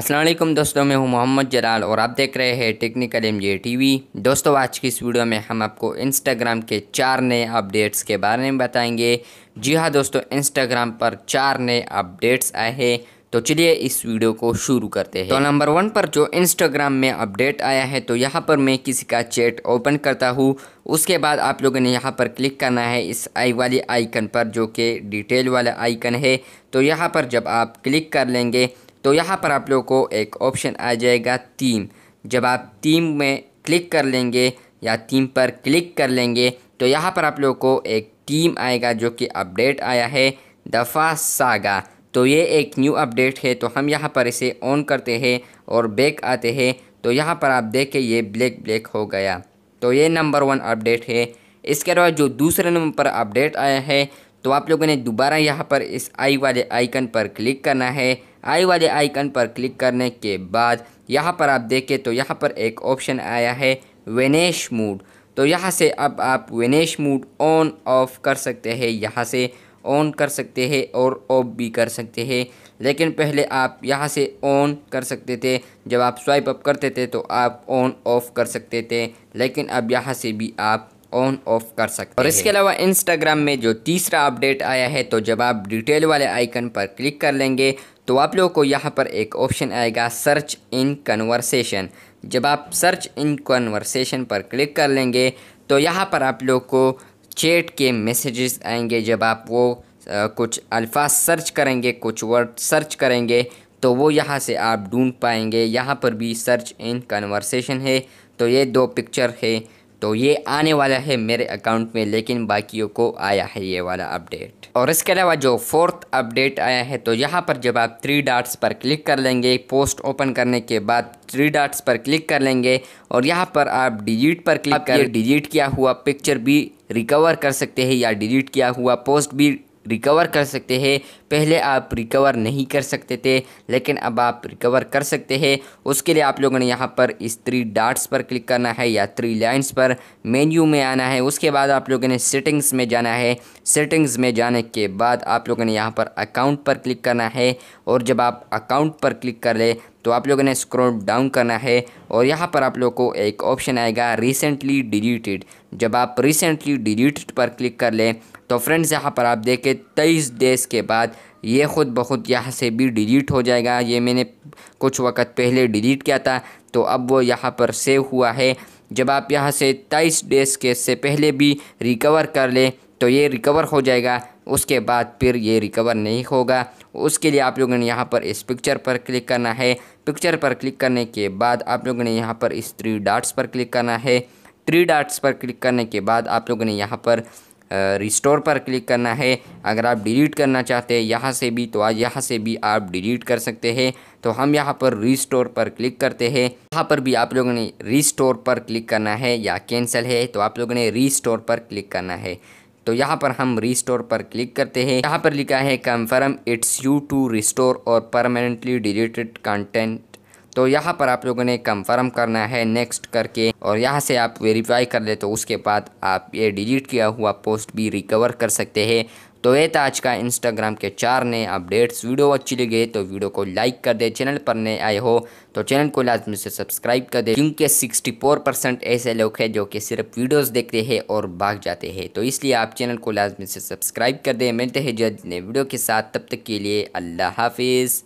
असलम दोस्तों मैं हूं मोहम्मद जलाल और आप देख रहे हैं technical M J T V दोस्तों आज की इस वीडियो में हम आपको इंस्टाग्राम के चार नए अपडेट्स के बारे में बताएंगे जी हाँ दोस्तों इंस्टाग्राम पर चार नए अपडेट्स आए हैं तो चलिए इस वीडियो को शुरू करते हैं तो नंबर वन पर जो इंस्टाग्राम में अपडेट आया है तो यहाँ पर मैं किसी का चैट ओपन करता हूँ उसके बाद आप लोगों ने यहाँ पर क्लिक करना है इस आई वाली आइकन पर जो कि डिटेल वाला आइकन है तो यहाँ पर जब आप क्लिक कर लेंगे तो यहाँ पर आप लोगों को एक ऑप्शन आ जाएगा थीम जब आप थीम में क्लिक कर लेंगे या थीम पर क्लिक कर लेंगे तो यहाँ पर आप लोगों को एक थीम आएगा जो कि अपडेट आया है दफ़ा सागा तो ये एक न्यू अपडेट है तो हम यहाँ पर इसे ऑन करते हैं और बैक आते हैं तो यहाँ पर आप देखें ये ब्लैक ब्लैक हो गया तो ये नंबर वन अपडेट है इसके अलावा जो दूसरे नंबर पर अपडेट आया है तो आप लोगों ने दोबारा यहाँ पर इस आई वाले आइकन पर क्लिक करना है आई वाले आइकन पर क्लिक करने के बाद यहाँ पर आप देखें तो यहाँ पर एक ऑप्शन आया है वेनेश मूड तो यहाँ से अब आप वेनेश मूड ऑन ऑफ कर सकते हैं यहाँ से ऑन कर सकते हैं और ऑफ भी कर सकते हैं लेकिन पहले आप यहाँ से ऑन कर सकते थे जब आप स्वाइप अप करते थे तो आप ऑन ऑफ कर सकते थे लेकिन अब यहाँ से भी आप ऑन ऑफ कर सकते और इसके अलावा इंस्टाग्राम में जो तीसरा अपडेट आया है तो जब आप डिटेल वाले आइकन पर क्लिक कर लेंगे तो आप लोगों को यहाँ पर एक ऑप्शन आएगा सर्च इन कन्वर्सेशन जब आप सर्च इन कन्वर्सेशन पर क्लिक कर लेंगे तो यहाँ पर आप लोग को चैट के मैसेजेस आएंगे जब आप वो आ, कुछ अल्फाज सर्च करेंगे कुछ वर्ड सर्च करेंगे तो वो यहाँ से आप ढूंढ पाएंगे यहाँ पर भी सर्च इन कन्वर्सेशन है तो ये दो पिक्चर है तो ये आने वाला है मेरे अकाउंट में लेकिन बाकियों को आया है ये वाला अपडेट और इसके अलावा जो फोर्थ अपडेट आया है तो यहाँ पर जब आप थ्री डाट्स पर क्लिक कर लेंगे पोस्ट ओपन करने के बाद थ्री डाट्स पर क्लिक कर लेंगे और यहाँ पर आप डिलीट पर क्लिक कर डिलीट किया हुआ पिक्चर भी रिकवर कर सकते हैं या डिलीट किया हुआ पोस्ट भी रिकवर कर सकते हैं पहले आप रिकवर नहीं कर सकते थे लेकिन अब आप रिकवर कर सकते हैं उसके लिए आप लोगों ने यहाँ पर इस थ्री डार्ट्स पर क्लिक करना है या थ्री लाइन्स पर मेन्यू में आना है उसके बाद आप लोगों ने सेटिंग्स में जाना है सेटिंग्स में जाने के बाद आप लोगों ने यहाँ पर अकाउंट पर क्लिक करना है और जब आप अकाउंट पर क्लिक कर ले तो आप लोगों ने स्क्रॉल डाउन करना है और यहाँ पर आप लोग को एक ऑप्शन आएगा रिसेंटली डिलीटेड जब आप रिसेंटली डिलीटेड पर क्लिक कर लें तो फ्रेंड्स यहाँ पर आप देखें तेईस डेज़ के बाद ये ख़ुद बहुत यहाँ से भी डिलीट हो जाएगा ये मैंने कुछ वक्त पहले डिलीट किया था तो अब वो यहाँ पर सेव हुआ है जब आप यहाँ से तेईस डेज़ के से पहले भी रिकवर कर लें तो ये रिकवर हो जाएगा उसके बाद फिर ये रिकवर नहीं होगा उसके लिए आप लोगों ने यहाँ पर इस पिक्चर पर क्लिक करना है पिक्चर पर क्लिक करने के बाद आप लोगों ने यहाँ पर इस थ्री डाट्स पर क्लिक करना है थ्री डाट्स पर क्लिक करने के बाद आप लोगों ने यहाँ पर रिस्टोर पर क्लिक करना है अगर आप डिलीट करना चाहते हैं यहाँ से भी तो आज यहाँ से भी आप डिलीट कर सकते हैं तो हम यहाँ पर रिस्टोर पर क्लिक करते हैं यहाँ पर भी आप लोगों ने रिस्टोर पर क्लिक करना है या कैंसिल है तो आप लोगों ने रिस्टोर पर क्लिक करना है तो यहाँ पर हम रिस्टोर पर क्लिक करते हैं यहाँ पर लिखा है confirm it's you to restore और परमानेंटली डिलीटेड कंटेंट तो यहाँ पर आप लोगों ने कंफर्म करना है नेक्स्ट करके और यहाँ से आप वेरीफाई कर ले तो उसके बाद आप ये डिलीट किया हुआ पोस्ट भी रिकवर कर सकते हैं तो ये था आज का इंस्टाग्राम के चार नए अपडेट्स वीडियो अच्छी लगे तो वीडियो को लाइक कर दे चैनल पर नए आए हो तो चैनल को लाजमी से सब्सक्राइब कर दे क्योंकि 64 परसेंट ऐसे लोग हैं जो कि सिर्फ वीडियोस देखते हैं और भाग जाते हैं तो इसलिए आप चैनल को लाजमी से सब्सक्राइब कर दें मिलते हैं जल्द नए वीडियो के साथ तब तक के लिए अल्लाह हाफिज़